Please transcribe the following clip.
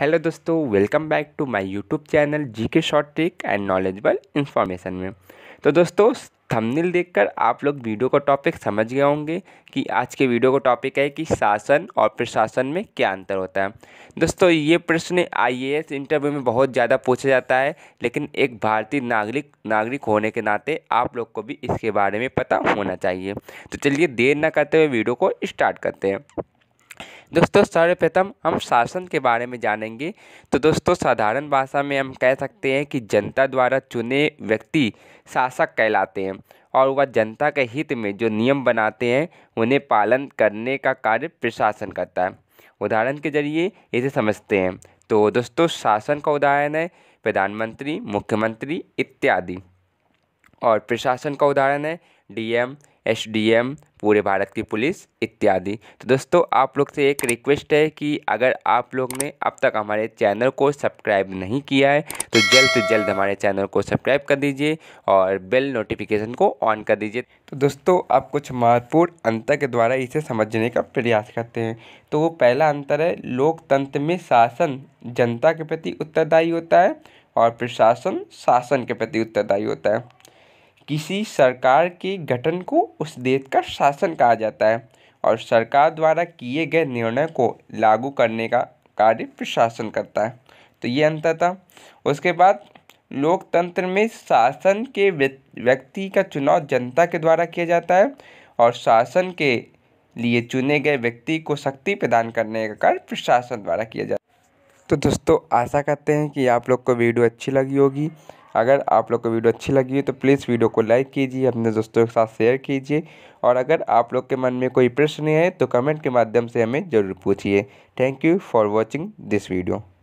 hello दोस्तों welcome back to my YouTube channel GK short trick and knowledgeable information में तो दोस्तों thumbnail देखकर आप लोग वीडियो का टॉपिक समझ गए होंगे कि आज के वीडियो का टॉपिक है कि शासन और प्रशासन में क्या अंतर होता है दोस्तों ये प्रश्न आईएएस इंटरव्यू में बहुत ज़्यादा पूछा जाता है लेकिन एक भारतीय नागरिक नागरिक होने के नाते आप लोग को भी इसके बारे में पता होना चाहिए तो चलिए देर ना करते हुए वीडियो को स्टार्ट करते हैं दोस्तों सर्वप्रथम हम शासन के बारे में जानेंगे तो दोस्तों साधारण भाषा में हम कह सकते हैं कि जनता द्वारा चुने व्यक्ति शासक कहलाते हैं और वह जनता के हित में जो नियम बनाते हैं उन्हें पालन करने का कार्य प्रशासन करता है उदाहरण के जरिए इसे समझते हैं तो दोस्तों शासन का उदाहरण है प्रधानमंत्री मुख्यमंत्री इत्यादि और प्रशासन का उदाहरण है डीएम एसडीएम पूरे भारत की पुलिस इत्यादि तो दोस्तों आप लोग से एक रिक्वेस्ट है कि अगर आप लोग ने अब तक हमारे चैनल को सब्सक्राइब नहीं किया है तो जल्द से जल्द हमारे चैनल को सब्सक्राइब कर दीजिए और बेल नोटिफिकेशन को ऑन कर दीजिए तो दोस्तों आप कुछ महत्वपूर्ण अंतर के द्वारा इसे समझने का प्रयास करते हैं तो वो पहला अंतर है लोकतंत्र में शासन जनता के प्रति उत्तरदायी होता है और प्रशासन शासन के प्रति उत्तरदायी होता है किसी सरकार के गठन को उस देश का शासन कहा जाता है और सरकार द्वारा किए गए निर्णय को लागू करने का कार्य प्रशासन करता है तो ये अंतर था उसके बाद लोकतंत्र में शासन के व्यक्ति का चुनाव जनता के द्वारा किया जाता है और शासन के लिए चुने गए व्यक्ति को शक्ति प्रदान करने का कार्य प्रशासन द्वारा किया जाता है तो दोस्तों आशा करते हैं कि आप लोग को वीडियो अच्छी लगी होगी अगर आप लोग को वीडियो अच्छी लगी है तो प्लीज़ वीडियो को लाइक कीजिए अपने दोस्तों के साथ शेयर कीजिए और अगर आप लोग के मन में कोई प्रश्न है तो कमेंट के माध्यम से हमें ज़रूर पूछिए thank you for watching this video